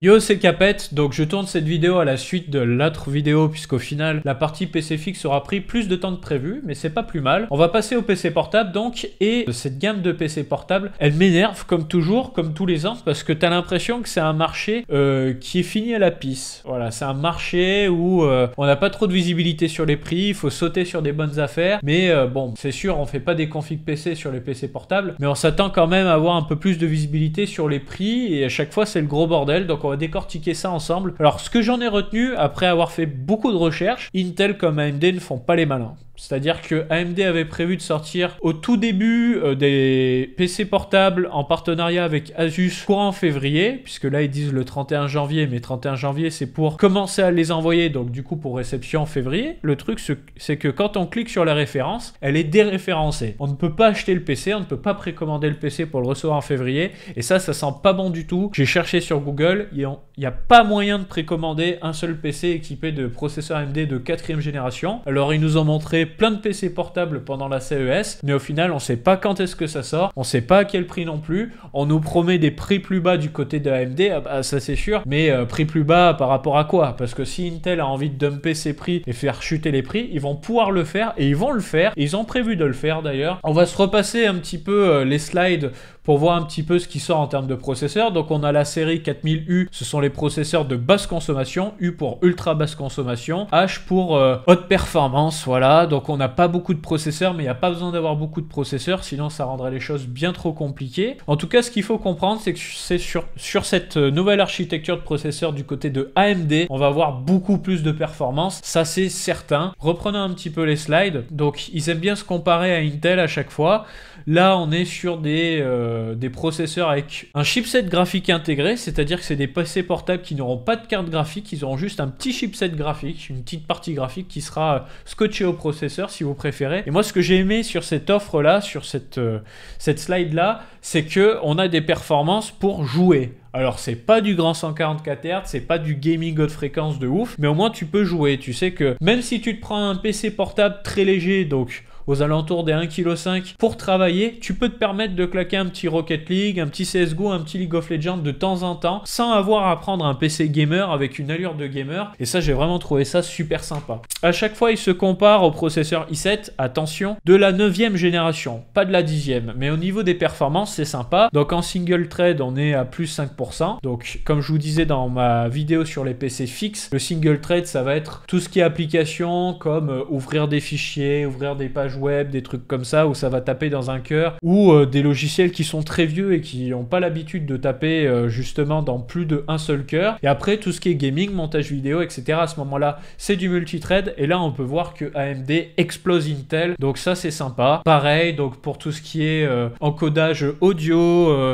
Yo, c'est Capet, donc je tourne cette vidéo à la suite de l'autre vidéo puisqu'au final, la partie PC fixe aura pris plus de temps que prévu, mais c'est pas plus mal. On va passer au PC portable donc, et cette gamme de PC portable, elle m'énerve comme toujours, comme tous les ans, parce que t'as l'impression que c'est un marché euh, qui est fini à la pisse. Voilà, c'est un marché où euh, on n'a pas trop de visibilité sur les prix, il faut sauter sur des bonnes affaires, mais euh, bon, c'est sûr, on fait pas des configs PC sur les PC portables, mais on s'attend quand même à avoir un peu plus de visibilité sur les prix, et à chaque fois c'est le gros bordel, donc on décortiquer ça ensemble. Alors ce que j'en ai retenu après avoir fait beaucoup de recherches, Intel comme AMD ne font pas les malins. C'est-à-dire que AMD avait prévu de sortir au tout début euh, des PC portables en partenariat avec Asus courant février, puisque là ils disent le 31 janvier, mais 31 janvier c'est pour commencer à les envoyer, donc du coup pour réception en février. Le truc c'est que quand on clique sur la référence, elle est déréférencée. On ne peut pas acheter le PC, on ne peut pas précommander le PC pour le recevoir en février, et ça, ça sent pas bon du tout. J'ai cherché sur Google, il n'y a pas moyen de précommander un seul PC équipé de processeur AMD de 4 génération. Alors ils nous ont montré plein de PC portables pendant la CES, mais au final, on ne sait pas quand est-ce que ça sort, on ne sait pas à quel prix non plus. On nous promet des prix plus bas du côté de AMD, ah bah, ça c'est sûr, mais euh, prix plus bas par rapport à quoi Parce que si Intel a envie de dumper ses prix et faire chuter les prix, ils vont pouvoir le faire et ils vont le faire. ils ont prévu de le faire d'ailleurs. On va se repasser un petit peu euh, les slides pour voir un petit peu ce qui sort en termes de processeurs. Donc on a la série 4000U, ce sont les processeurs de basse consommation, U pour ultra basse consommation, H pour euh, haute performance, voilà. Donc on n'a pas beaucoup de processeurs, mais il n'y a pas besoin d'avoir beaucoup de processeurs, sinon ça rendrait les choses bien trop compliquées. En tout cas, ce qu'il faut comprendre, c'est que c'est sur, sur cette euh, nouvelle architecture de processeurs du côté de AMD, on va avoir beaucoup plus de performance, ça c'est certain. Reprenons un petit peu les slides. Donc ils aiment bien se comparer à Intel à chaque fois. Là, on est sur des, euh, des processeurs avec un chipset graphique intégré, c'est-à-dire que c'est des PC portables qui n'auront pas de carte graphique, ils auront juste un petit chipset graphique, une petite partie graphique qui sera euh, scotchée au processeur si vous préférez. Et moi, ce que j'ai aimé sur cette offre-là, sur cette, euh, cette slide-là, c'est que on a des performances pour jouer. Alors c'est pas du grand 144 Hz, c'est pas du gaming haute fréquence de ouf, mais au moins tu peux jouer. Tu sais que même si tu te prends un PC portable très léger, donc aux alentours des 1,5 kg pour travailler, tu peux te permettre de claquer un petit Rocket League, un petit CSGO, un petit League of Legends de temps en temps sans avoir à prendre un PC gamer avec une allure de gamer. Et ça, j'ai vraiment trouvé ça super sympa. À chaque fois, il se compare au processeur i7, attention, de la 9e génération, pas de la 10e. Mais au niveau des performances, c'est sympa. Donc en single trade, on est à plus 5%. Donc comme je vous disais dans ma vidéo sur les PC fixes, le single trade, ça va être tout ce qui est application comme euh, ouvrir des fichiers, ouvrir des pages web, des trucs comme ça où ça va taper dans un cœur, ou euh, des logiciels qui sont très vieux et qui n'ont pas l'habitude de taper euh, justement dans plus d'un seul cœur. Et après, tout ce qui est gaming, montage vidéo, etc. À ce moment-là, c'est du multithread. Et là, on peut voir que AMD explose Intel. Donc ça, c'est sympa. Pareil, donc pour tout ce qui est euh, encodage audio,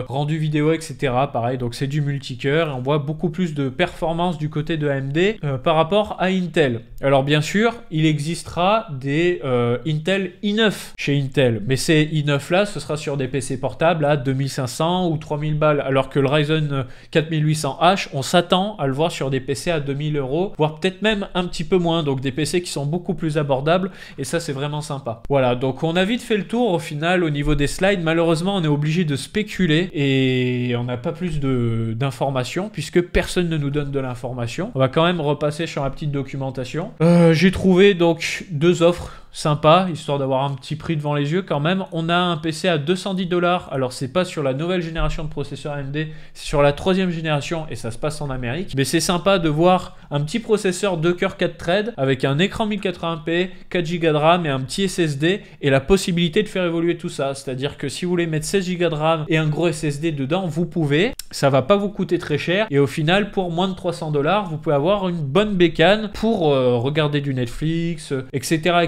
rendu vidéo, etc. Pareil, donc c'est du multicœur. Et on voit beaucoup plus de performance du côté de AMD par rapport à Intel. Alors bien sûr, il existera des Intel i9 chez Intel. Mais ces i9 là, ce sera sur des PC portables à 2500 ou 3000 balles. Alors que le Ryzen 4800H, on s'attend à le voir sur des PC à 2000 euros, voire peut-être même un petit peu moins. Donc des PC qui sont beaucoup plus abordables. Et ça, c'est vraiment sympa. Voilà, donc on a vite fait le tour au final au niveau des slides. Malheureusement, on est obligé de spéculer et on n'a pas plus d'informations puisque personne ne nous donne de l'information. On va quand même repasser sur la petite documentation. Euh, j'ai trouvé donc deux offres sympa, histoire d'avoir un petit prix devant les yeux quand même. On a un PC à 210 dollars. Alors c'est pas sur la nouvelle génération de processeurs AMD, c'est sur la troisième génération et ça se passe en Amérique. Mais c'est sympa de voir un petit processeur 2 coeurs 4 threads avec un écran 1080p, 4 Go de RAM et un petit SSD et la possibilité de faire évoluer tout ça. C'est-à-dire que si vous voulez mettre 16 Go de RAM et un gros SSD dedans, vous pouvez ça va pas vous coûter très cher et au final pour moins de 300 dollars vous pouvez avoir une bonne bécane pour euh, regarder du Netflix euh, etc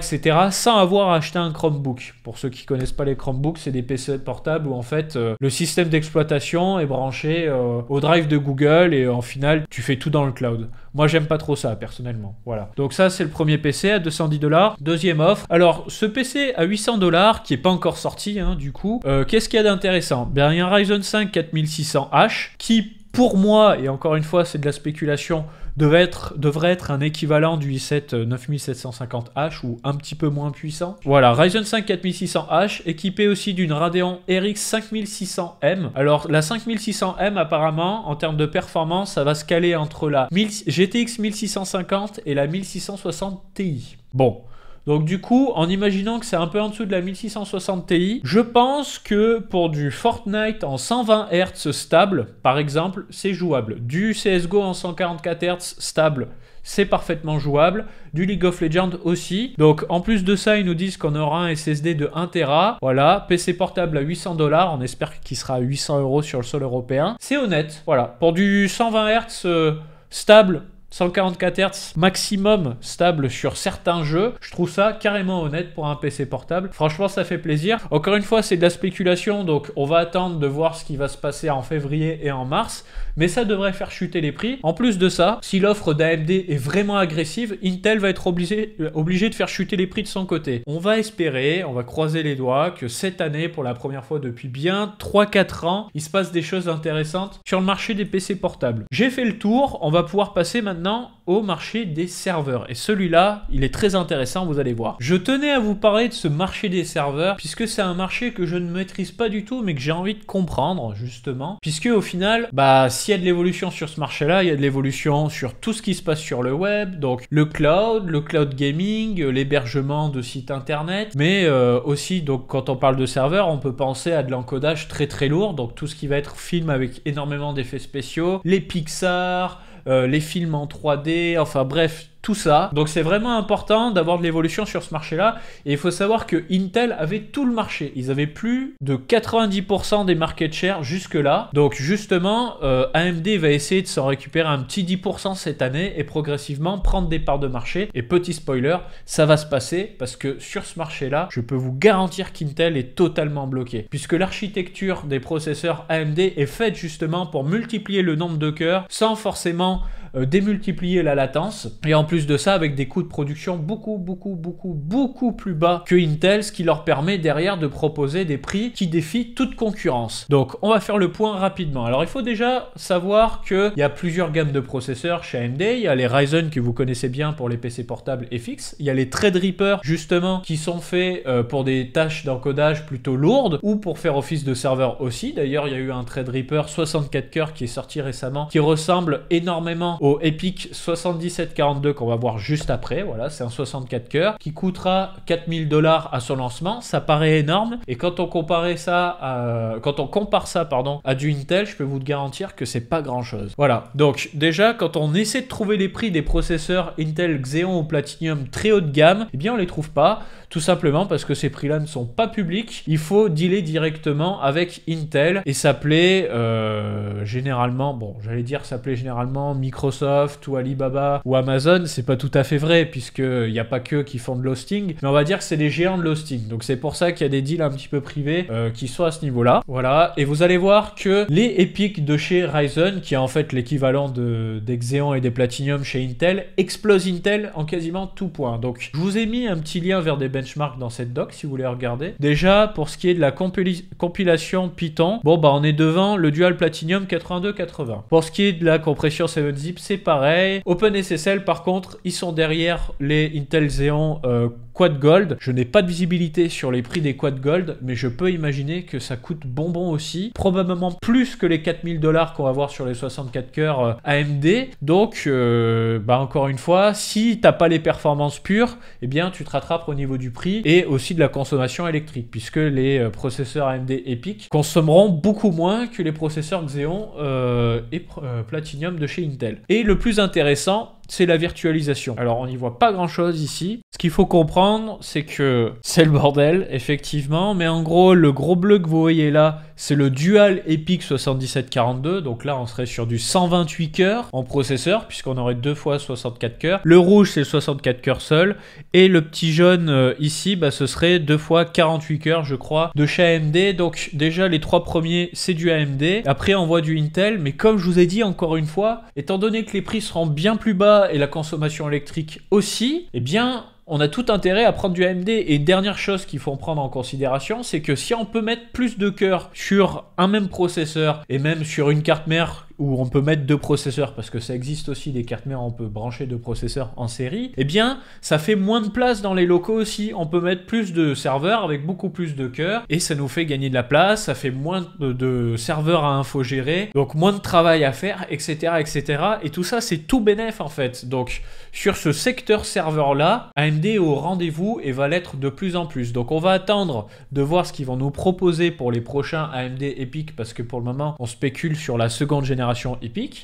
sans avoir acheté un Chromebook pour ceux qui connaissent pas les Chromebooks c'est des PC portables où en fait euh, le système d'exploitation est branché au drive de Google et en final tu fais tout dans le cloud moi j'aime pas trop ça personnellement voilà donc ça c'est le premier PC à 210 dollars deuxième offre alors ce PC à 800 dollars qui est pas encore sorti hein, du coup qu'est-ce qu'il y a d'intéressant bien il y a un Ryzen 5 4600H qui pour moi, et encore une fois c'est de la spéculation, devait être, devrait être un équivalent du i7 9750H euh, ou un petit peu moins puissant. Voilà, Ryzen 5 4600H, équipé aussi d'une Radeon RX 5600M. Alors la 5600M apparemment, en termes de performance, ça va se caler entre la GTX 1650 et la 1660 Ti. Bon, donc du coup, en imaginant que c'est un peu en dessous de la 1660 Ti, je pense que pour du Fortnite en 120 Hz stable, par exemple, c'est jouable. Du CSGO en 144 Hz stable, c'est parfaitement jouable. Du League of Legends aussi. Donc en plus de ça, ils nous disent qu'on aura un SSD de 1 Tera. Voilà, PC portable à 800 dollars. On espère qu'il sera à 800 euros sur le sol européen. C'est honnête. Voilà, pour du 120 Hz euh, stable, 144 Hz maximum stable sur certains jeux. Je trouve ça carrément honnête pour un PC portable. Franchement, ça fait plaisir. Encore une fois, c'est de la spéculation, donc on va attendre de voir ce qui va se passer en février et en mars, mais ça devrait faire chuter les prix. En plus de ça, si l'offre d'AMD est vraiment agressive, Intel va être euh, obligé, de faire chuter les prix de son côté. On va espérer, on va croiser les doigts que cette année, pour la première fois depuis bien 3-4 ans, il se passe des choses intéressantes sur le marché des PC portables. J'ai fait le tour, on va pouvoir passer maintenant au marché des serveurs. Et celui-là, il est très intéressant, vous allez voir. Je tenais à vous parler de ce marché des serveurs, puisque c'est un marché que je ne maîtrise pas du tout, mais que j'ai envie de comprendre, justement. Puisque au final, bah, s'il y a de l'évolution sur ce marché-là, il y a de l'évolution sur tout ce qui se passe sur le web, donc le cloud, le cloud gaming, l'hébergement de sites internet, mais euh, aussi, donc quand on parle de serveurs, on peut penser à de l'encodage très très lourd, donc tout ce qui va être film avec énormément d'effets spéciaux, les Pixar, euh, les films en 3D, enfin bref, ça. Donc c'est vraiment important d'avoir de l'évolution sur ce marché-là. Et il faut savoir que Intel avait tout le marché. Ils avaient plus de 90% des market share jusque-là. Donc justement, euh, AMD va essayer de s'en récupérer un petit 10% cette année et progressivement prendre des parts de marché. Et petit spoiler, ça va se passer parce que sur ce marché-là, je peux vous garantir qu'Intel est totalement bloqué. Puisque l'architecture des processeurs AMD est faite justement pour multiplier le nombre de cœurs sans forcément euh, démultiplier la latence. Et en plus de ça, avec des coûts de production beaucoup, beaucoup, beaucoup, beaucoup plus bas que Intel, ce qui leur permet derrière de proposer des prix qui défient toute concurrence. Donc, on va faire le point rapidement. Alors, il faut déjà savoir qu'il y a plusieurs gammes de processeurs chez AMD. Il y a les Ryzen que vous connaissez bien pour les PC portables et fixes. Il y a les Threadripper, justement, qui sont faits euh, pour des tâches d'encodage plutôt lourdes ou pour faire office de serveur aussi. D'ailleurs, il y a eu un Threadripper 64 cœurs qui est sorti récemment qui ressemble énormément au Epic 7742 qu'on va voir juste après. Voilà, c'est un 64 coeurs, qui coûtera 4000 dollars à son lancement. Ça paraît énorme. Et quand on compare ça, quand on compare ça, pardon, à du Intel, je peux vous garantir que c'est pas grand chose. Voilà. Donc déjà, quand on essaie de trouver les prix des processeurs Intel Xeon ou Platinum très haut de gamme, eh bien on les trouve pas tout simplement parce que ces prix-là ne sont pas publics. Il faut dealer directement avec Intel et s'appeler euh, généralement, bon, j'allais dire s'appeler généralement Microsoft ou Alibaba ou Amazon, c'est pas tout à fait vrai puisque il n'y a pas que qui font de l'hosting, mais on va dire que c'est des géants de l'hosting. Donc c'est pour ça qu'il y a des deals un petit peu privés euh, qui sont à ce niveau-là. Voilà, et vous allez voir que les Epic de chez Ryzen, qui est en fait l'équivalent de, d'Exeon et des Platinum chez Intel, explosent Intel en quasiment tout point. Donc je vous ai mis un petit lien vers des benchmark dans cette doc si vous voulez regarder. Déjà, pour ce qui est de la compilation Python, bon bah on est devant le Dual Platinum 8280. Pour ce qui est de la compression 7-zip, c'est pareil. OpenSSL, par contre, ils sont derrière les Intel Xeon euh, quad gold. Je n'ai pas de visibilité sur les prix des quad gold, mais je peux imaginer que ça coûte bonbon aussi, probablement plus que les 4000 dollars qu'on va voir sur les 64 coeurs AMD. Donc, euh, bah, encore une fois, si t'as pas les performances pures, eh bien tu te rattrapes au niveau du prix et aussi de la consommation électrique, puisque les euh, processeurs AMD EPIC consommeront beaucoup moins que les processeurs Xeon euh, et Platinum de chez Intel. Et le plus intéressant, c'est la virtualisation. Alors on n'y voit pas grand-chose ici. Ce qu'il faut comprendre, c'est que c'est le bordel, effectivement, mais en gros, le gros bleu que vous voyez là, c'est le Dual EPIC 7742, donc là on serait sur du 128 cœurs en processeur, puisqu'on aurait deux fois 64 cœurs. Le rouge c'est 64 cœurs seul, et le petit jaune euh, ici, bah, ce serait deux fois 48 cœurs je crois, de chez AMD, donc déjà les trois premiers c'est du AMD, après on voit du Intel, mais comme je vous ai dit encore une fois, étant donné que les prix seront bien plus bas et la consommation électrique aussi, eh bien on a tout intérêt à prendre du AMD. Et dernière chose qu'il faut prendre en considération, c'est que si on peut mettre plus de cœur sur un même processeur et même sur une carte mère où on peut mettre deux processeurs, parce que ça existe aussi des cartes mères, on peut brancher deux processeurs en série, eh bien, ça fait moins de place dans les locaux aussi. On peut mettre plus de serveurs avec beaucoup plus de cœurs, et ça nous fait gagner de la place, ça fait moins de, serveurs à infogérer, donc moins de travail à faire, etc., etc. Et tout ça, c'est tout bénéf en fait. Donc, sur ce secteur serveur-là, AMD est au rendez-vous et va l'être de plus en plus. Donc, on va attendre de voir ce qu'ils vont nous proposer pour les prochains AMD Epic, parce que pour le moment, on spécule sur la seconde génération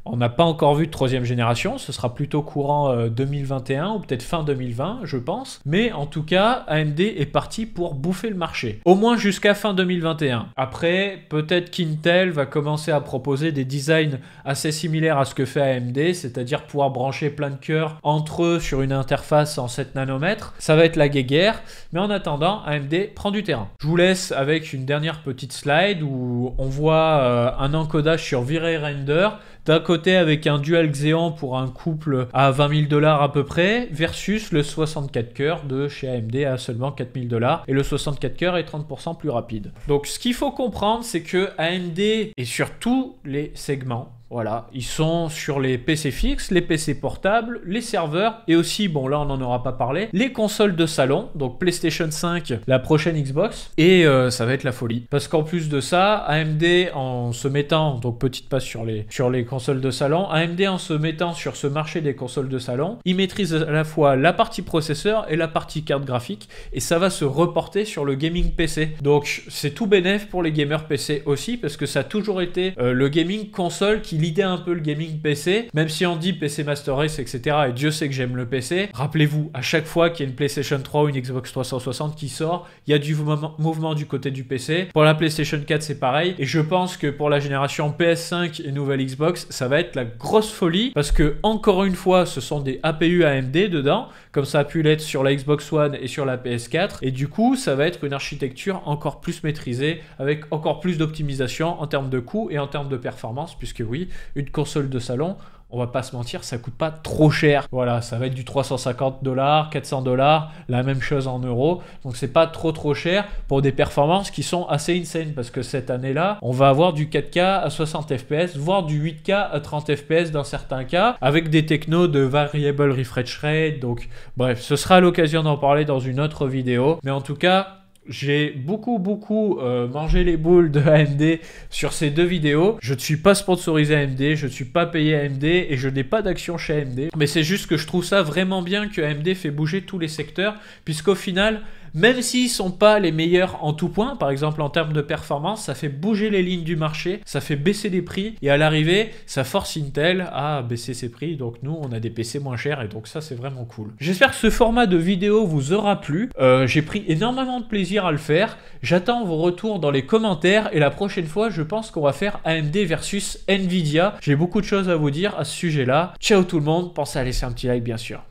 on n'a pas encore vu de troisième génération, ce sera plutôt courant 2021 euh, ou peut-être fin 2020, je pense. Mais en tout cas, AMD est parti pour bouffer le marché, au moins jusqu'à fin 2021. Après, peut-être qu'Intel va commencer à proposer des designs assez similaires à ce que fait AMD, c'est-à-dire pouvoir brancher plein de cœurs entre eux sur une interface en 7 nanomètres. Ça va être la guéguerre, mais en attendant, AMD prend du terrain. Je vous laisse avec une dernière petite slide où on voit euh, un encodage sur v Render d'un côté avec un dual Xeon pour un couple à 20 000 dollars à peu près, versus le 64 coeurs de chez AMD à seulement 4 000 dollars, et le 64 coeurs est 30% plus rapide. Donc ce qu'il faut comprendre, c'est que AMD, et sur tous les segments, voilà, ils sont sur les PC fixes, les PC portables, les serveurs et aussi, bon là on n'en aura pas parlé, les consoles de salon, donc PlayStation 5, la prochaine Xbox, et euh, ça va être la folie. Parce qu'en plus de ça, AMD en se mettant, donc petite passe sur les, sur les consoles de salon, AMD en se mettant sur ce marché des consoles de salon, ils maîtrise à la fois la partie processeur et la partie carte graphique, et ça va se reporter sur le gaming PC. Donc c'est tout bénéf pour les gamers PC aussi, parce que ça a toujours été euh, le gaming console qui l'idée un peu le gaming PC, même si on dit PC Master Race, etc., et Dieu sait que j'aime le PC, rappelez-vous, à chaque fois qu'il y a une PlayStation 3 ou une Xbox 360 qui sort, il y a du mouvement du côté du PC. Pour la PlayStation 4, c'est pareil, et je pense que pour la génération PS5 et nouvelle Xbox, ça va être la grosse folie, parce que, encore une fois, ce sont des APU AMD dedans, comme ça a pu l'être sur la Xbox One et sur la PS4, et du coup, ça va être une architecture encore plus maîtrisée, avec encore plus d'optimisation en termes de coût et en termes de performance, puisque oui, une console de salon, on va pas se mentir, ça coûte pas trop cher. Voilà, ça va être du 350 dollars, 400 dollars, la même chose en euros. Donc c'est pas trop trop cher pour des performances qui sont assez insane parce que cette année-là, on va avoir du 4K à 60 FPS, voire du 8K à 30 FPS dans certains cas, avec des technos de variable refresh rate. Donc bref, ce sera l'occasion d'en parler dans une autre vidéo. Mais en tout cas, j'ai beaucoup beaucoup euh, mangé les boules de AMD sur ces deux vidéos. Je ne suis pas sponsorisé AMD, je ne suis pas payé AMD et je n'ai pas d'action chez AMD. Mais c'est juste que je trouve ça vraiment bien que AMD fait bouger tous les secteurs puisqu'au final, même s'ils sont pas les meilleurs en tout point, par exemple en termes de performance, ça fait bouger les lignes du marché, ça fait baisser les prix, et à l'arrivée, ça force Intel à baisser ses prix, donc nous, on a des PC moins chers, et donc ça, c'est vraiment cool. J'espère que ce format de vidéo vous aura plu, euh, j'ai pris énormément de plaisir à le faire, j'attends vos retours dans les commentaires, et la prochaine fois, je pense qu'on va faire AMD versus Nvidia, j'ai beaucoup de choses à vous dire à ce sujet-là. Ciao tout le monde, pensez à laisser un petit like bien sûr.